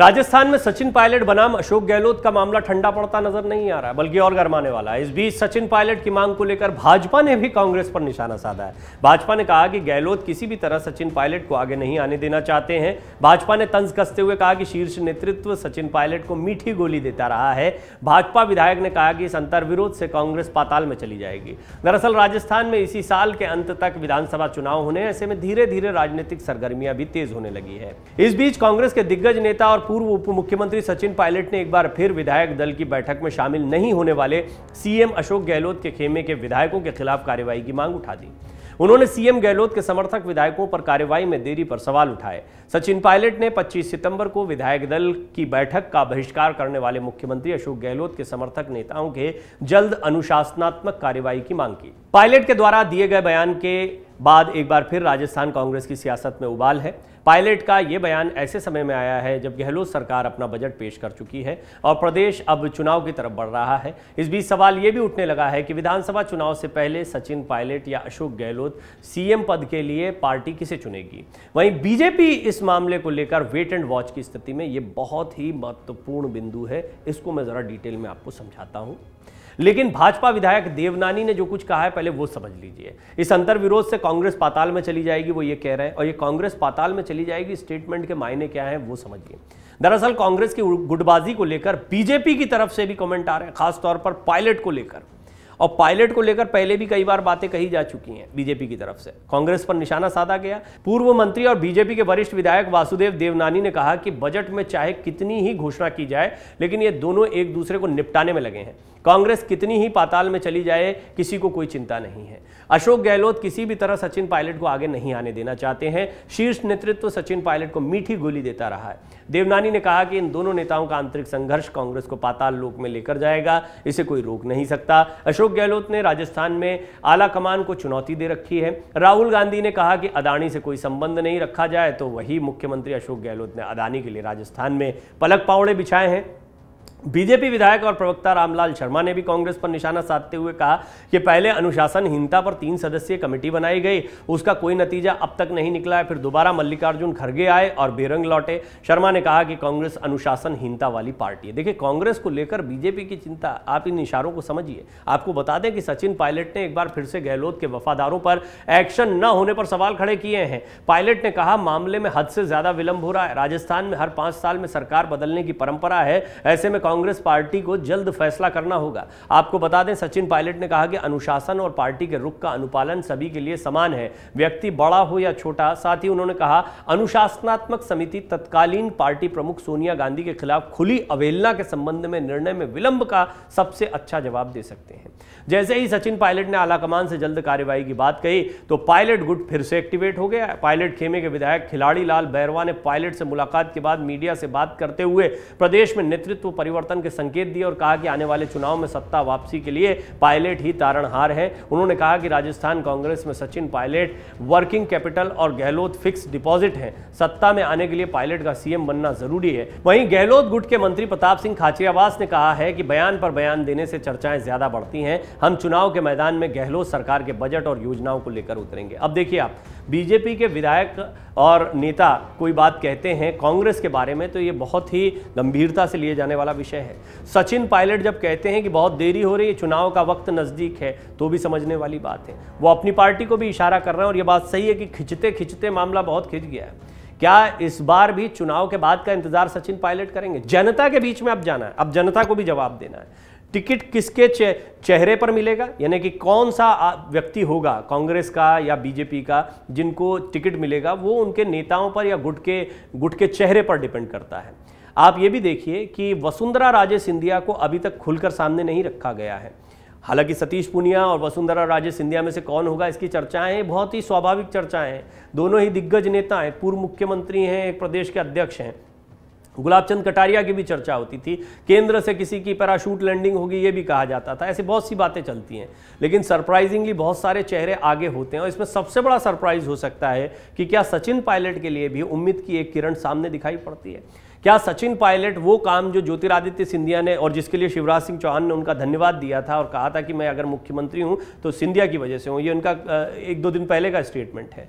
राजस्थान में सचिन पायलट बनाम अशोक गहलोत का मामला ठंडा पड़ता नजर नहीं आ रहा है बल्कि और गरमाने वाला है इस बीच सचिन पायलट की मांग को लेकर भाजपा ने भी कांग्रेस पर निशाना साधा है भाजपा ने कहा कि गहलोत किसी भी तरह सचिन पायलट को आगे नहीं आने देना चाहते हैं भाजपा ने तंज कसते हुए कहा कि शीर्ष नेतृत्व सचिन पायलट को मीठी गोली देता रहा है भाजपा विधायक ने कहा कि इस अंतर विरोध से कांग्रेस पाताल में चली जाएगी दरअसल राजस्थान में इसी साल के अंत तक विधानसभा चुनाव होने ऐसे में धीरे धीरे राजनीतिक सरगर्मियां भी तेज होने लगी है इस बीच कांग्रेस के दिग्गज नेता और पूर्व उप मुख्यमंत्री सचिन पायलट ने एक बार फिर विधायक दल की बैठक में शामिल नहीं होने वाले सीएम अशोक गहलोत के खेमे के विधायकों के खिलाफ कार्यवाही की मांग उठा दी उन्होंने सीएम गहलोत के समर्थक विधायकों पर कार्रवाई में देरी पर सवाल उठाए सचिन पायलट ने 25 सितंबर को विधायक दल की बैठक का बहिष्कार करने वाले मुख्यमंत्री अशोक गहलोत के समर्थक नेताओं के जल्द अनुशासनात्मक कार्यवाही की मांग की पायलट के द्वारा दिए गए बयान के बाद एक बार फिर राजस्थान कांग्रेस की सियासत में उबाल है पायलट का ये बयान ऐसे समय में आया है जब गहलोत सरकार अपना बजट पेश कर चुकी है और प्रदेश अब चुनाव की तरफ बढ़ रहा है इस बीच सवाल ये भी उठने लगा है कि विधानसभा चुनाव से पहले सचिन पायलट या अशोक गहलोत सीएम पद के लिए पार्टी किसे चुनेगी वहीं बीजेपी इस मामले को लेकर वेट एंड वॉच की स्थिति में ये बहुत ही महत्वपूर्ण बिंदु है इसको मैं ज़रा डिटेल में आपको समझाता हूँ लेकिन भाजपा विधायक देवनानी ने जो कुछ कहा है पहले वो समझ लीजिए इस अंतर विरोध से कांग्रेस पाताल में चली जाएगी वो ये कह रहे हैं और ये कांग्रेस पाताल में चली जाएगी स्टेटमेंट के मायने क्या है वो समझिए दरअसल कांग्रेस की गुटबाजी को लेकर बीजेपी की तरफ से भी कमेंट आ रहे हैं खासतौर पर पायलट को लेकर और पायलट को लेकर पहले भी कई बार बातें कही जा चुकी हैं बीजेपी की तरफ से कांग्रेस पर निशाना साधा गया पूर्व मंत्री और बीजेपी के वरिष्ठ विधायक वासुदेव देवनानी ने कहा कि बजट में चाहे कितनी ही घोषणा की जाए लेकिन ये दोनों एक दूसरे को निपटाने में लगे हैं कांग्रेस कितनी ही पाताल में चली जाए किसी को कोई चिंता नहीं है अशोक गहलोत किसी भी तरह सचिन पायलट को आगे नहीं आने देना चाहते हैं शीर्ष नेतृत्व तो सचिन पायलट को मीठी गोली देता रहा है देवनानी ने कहा कि इन दोनों नेताओं का आंतरिक संघर्ष कांग्रेस को पाताल लोक में लेकर जाएगा इसे कोई रोक नहीं सकता अशोक गहलोत ने राजस्थान में आला कमान को चुनौती दे रखी है राहुल गांधी ने कहा कि अदानी से कोई संबंध नहीं रखा जाए तो वही मुख्यमंत्री अशोक गहलोत ने अदानी के लिए राजस्थान में पलक पावड़े बिछाए हैं बीजेपी विधायक और प्रवक्ता रामलाल शर्मा ने भी कांग्रेस पर निशाना साधते हुए कहा कि पहले अनुशासनहीनता पर तीन सदस्यीय कमेटी बनाई गई उसका कोई नतीजा अब तक नहीं निकला है फिर दोबारा मल्लिकार्जुन खड़गे आए और बेरंग लौटे शर्मा ने कहा कि कांग्रेस अनुशासनहीनता वाली पार्टी है देखिए कांग्रेस को लेकर बीजेपी की चिंता आप इन इशारों को समझिए आपको बता दें कि सचिन पायलट ने एक बार फिर से गहलोत के वफादारों पर एक्शन न होने पर सवाल खड़े किए हैं पायलट ने कहा मामले में हद से ज्यादा विलंब हो रहा है राजस्थान में हर पांच साल में सरकार बदलने की परंपरा है ऐसे में कांग्रेस पार्टी को जल्द फैसला करना होगा आपको बता दें सचिन पायलट ने कहा कि अनुशासन और पार्टी के रुख का अनुपालन सभी के लिए समान है व्यक्ति बड़ा हो या छोटा साथ ही उन्होंने कहा अनुशासनात्मक समिति तत्कालीन पार्टी प्रमुख सोनिया गांधी के खिलाफ खुली अवेलना के संबंध में निर्णय में विलंब का सबसे अच्छा जवाब दे सकते हैं जैसे ही सचिन पायलट ने आलाकमान से जल्द कार्यवाही की बात कही तो पायलट गुट फिर से एक्टिवेट हो गया पायलट खेमे के विधायक खिलाड़ी लाल बैरवा ने पायलट से मुलाकात के बाद मीडिया से बात करते हुए प्रदेश में नेतृत्व परिवर्तन परिवर्तन के संकेत दिए और कहा कि आने वाले चुनाव में सत्ता वापसी के लिए पायलट ही तारणहार हैं उन्होंने कहा कि राजस्थान कांग्रेस में सचिन पायलट वर्किंग कैपिटल और गहलोत फिक्स डिपॉजिट हैं सत्ता में आने के लिए पायलट का सीएम बनना जरूरी है वहीं गहलोत गुट के मंत्री प्रताप सिंह खाचरियावास ने कहा है कि बयान पर बयान देने से चर्चाएं ज्यादा बढ़ती हैं हम चुनाव के मैदान में गहलोत सरकार के बजट और योजनाओं को लेकर उतरेंगे अब देखिए आप बीजेपी के विधायक और नेता कोई बात कहते हैं कांग्रेस के बारे में तो ये बहुत ही गंभीरता से लिए जाने वाला विषय विषय है सचिन पायलट जब कहते हैं कि बहुत देरी हो रही है चुनाव का वक्त नज़दीक है तो भी समझने वाली बात है वो अपनी पार्टी को भी इशारा कर रहे हैं और ये बात सही है कि खिंचते खिंचते मामला बहुत खिंच गया है क्या इस बार भी चुनाव के बाद का इंतजार सचिन पायलट करेंगे जनता के बीच में अब जाना है अब जनता को भी जवाब देना है टिकट किसके चेहरे पर मिलेगा यानी कि कौन सा व्यक्ति होगा कांग्रेस का या बीजेपी का जिनको टिकट मिलेगा वो उनके नेताओं पर या गुट के गुट के चेहरे पर डिपेंड करता है आप ये भी देखिए कि वसुंधरा राजे सिंधिया को अभी तक खुलकर सामने नहीं रखा गया है हालांकि सतीश पुनिया और वसुंधरा राजे सिंधिया में से कौन होगा इसकी चर्चाएं बहुत ही स्वाभाविक चर्चाएं हैं दोनों ही दिग्गज नेता हैं पूर्व मुख्यमंत्री हैं एक प्रदेश के अध्यक्ष हैं गुलाब चंद कटारिया की भी चर्चा होती थी केंद्र से किसी की पैराशूट लैंडिंग होगी ये भी कहा जाता था ऐसी बहुत सी बातें चलती हैं लेकिन सरप्राइजिंगली बहुत सारे चेहरे आगे होते हैं और इसमें सबसे बड़ा सरप्राइज हो सकता है कि क्या सचिन पायलट के लिए भी उम्मीद की एक किरण सामने दिखाई पड़ती है क्या सचिन पायलट वो काम जो ज्योतिरादित्य सिंधिया ने और जिसके लिए शिवराज सिंह चौहान ने उनका धन्यवाद दिया था और कहा था कि मैं अगर मुख्यमंत्री हूँ तो सिंधिया की वजह से हूँ ये उनका एक दो दिन पहले का स्टेटमेंट है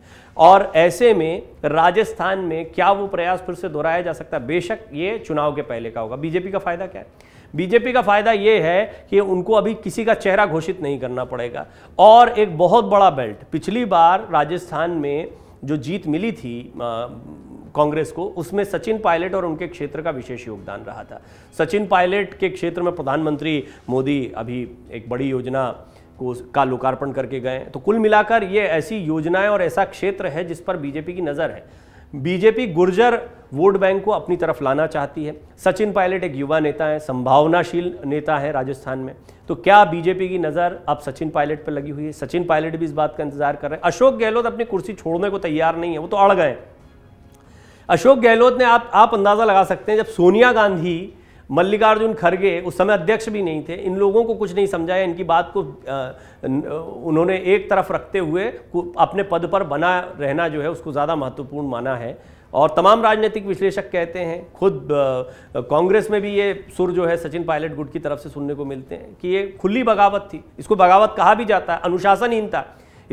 और ऐसे में राजस्थान में क्या वो प्रयास फिर से दोहराया जा सकता है बेशक ये चुनाव के पहले का होगा बीजेपी का फायदा क्या है बीजेपी का फायदा यह है कि उनको अभी किसी का चेहरा घोषित नहीं करना पड़ेगा और एक बहुत बड़ा बेल्ट पिछली बार राजस्थान में जो जीत मिली थी कांग्रेस को उसमें सचिन पायलट और उनके क्षेत्र का विशेष योगदान रहा था सचिन पायलट के क्षेत्र में प्रधानमंत्री मोदी अभी एक बड़ी योजना को का लोकार्पण करके गए तो कुल मिलाकर ये ऐसी योजनाएं और ऐसा क्षेत्र है जिस पर बीजेपी की नज़र है बीजेपी गुर्जर वोट बैंक को अपनी तरफ लाना चाहती है सचिन पायलट एक युवा नेता है संभावनाशील नेता है राजस्थान में तो क्या बीजेपी की नज़र अब सचिन पायलट पर लगी हुई है सचिन पायलट भी इस बात का इंतजार कर रहे हैं अशोक गहलोत अपनी कुर्सी छोड़ने को तैयार नहीं है वो तो अड़ गए अशोक गहलोत ने आप आप अंदाज़ा लगा सकते हैं जब सोनिया गांधी मल्लिकार्जुन खड़गे उस समय अध्यक्ष भी नहीं थे इन लोगों को कुछ नहीं समझाया इनकी बात को उन्होंने एक तरफ रखते हुए अपने पद पर बना रहना जो है उसको ज़्यादा महत्वपूर्ण माना है और तमाम राजनीतिक विश्लेषक कहते हैं खुद कांग्रेस में भी ये सुर जो है सचिन पायलट गुट की तरफ से सुनने को मिलते हैं कि ये खुली बगावत थी इसको बगावत कहा भी जाता है अनुशासनहीनता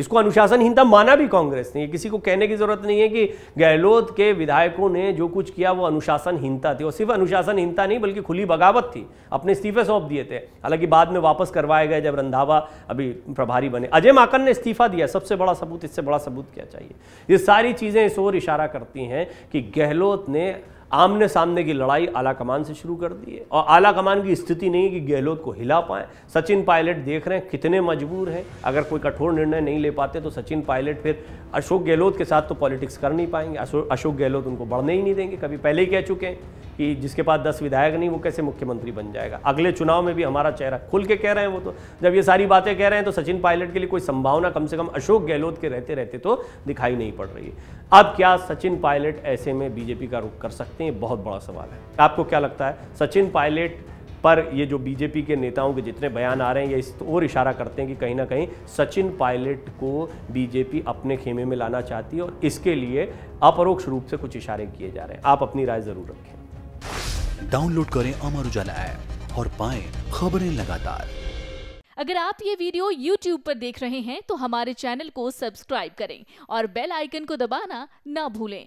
इसको अनुशासनहीनता माना भी कांग्रेस ने किसी को कहने की जरूरत नहीं है कि गहलोत के विधायकों ने जो कुछ किया वो अनुशासनहीनता थी और सिर्फ अनुशासनहीनता नहीं बल्कि खुली बगावत थी अपने इस्तीफे सौंप दिए थे हालांकि बाद में वापस करवाए गए जब रंधावा अभी प्रभारी बने अजय माकन ने इस्तीफा दिया सबसे बड़ा सबूत इससे बड़ा सबूत क्या चाहिए ये सारी चीज़ें इस ओर इशारा करती हैं कि गहलोत ने आमने सामने की लड़ाई आला कमान से शुरू कर दी है और आला कमान की स्थिति नहीं है कि गहलोत को हिला पाएँ सचिन पायलट देख रहे हैं कितने मजबूर हैं अगर कोई कठोर निर्णय नहीं ले पाते तो सचिन पायलट फिर अशोक गहलोत के साथ तो पॉलिटिक्स कर नहीं पाएंगे अशोक गहलोत उनको बढ़ने ही नहीं देंगे कभी पहले ही कह चुके हैं कि जिसके पास दस विधायक नहीं वो कैसे मुख्यमंत्री बन जाएगा अगले चुनाव में भी हमारा चेहरा खुल के कह रहे हैं वो तो जब ये सारी बातें कह रहे हैं तो सचिन पायलट के लिए कोई संभावना कम से कम अशोक गहलोत के रहते रहते तो दिखाई नहीं पड़ रही है अब क्या सचिन पायलट ऐसे में बीजेपी का रुख कर सकते सकते हैं ये बहुत बड़ा सवाल है आपको क्या लगता है सचिन पायलट पर ये जो बीजेपी के नेताओं के जितने बयान आ रहे हैं ये इस और इशारा करते हैं कि कहीं ना कहीं सचिन पायलट को बीजेपी अपने खेमे में लाना चाहती है और इसके लिए अपरोक्ष रूप से कुछ इशारे किए जा रहे हैं आप अपनी राय जरूर रखें डाउनलोड करें अमर उजाला ऐप और पाएं खबरें लगातार अगर आप ये वीडियो YouTube पर देख रहे हैं तो हमारे चैनल को सब्सक्राइब करें और बेल आइकन को दबाना ना भूलें